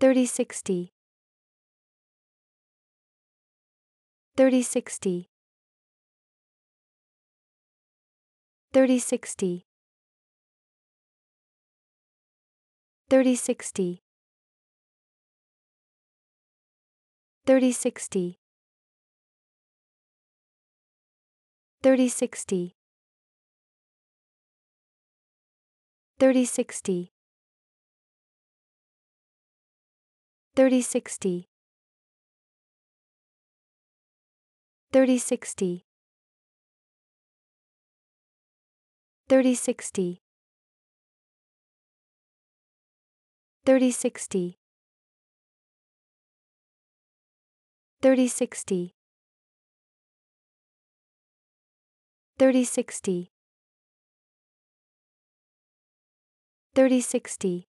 3060 3060 3060 3060 3060 3060 3060 3060 3060 3060 3060 3060 3060 3060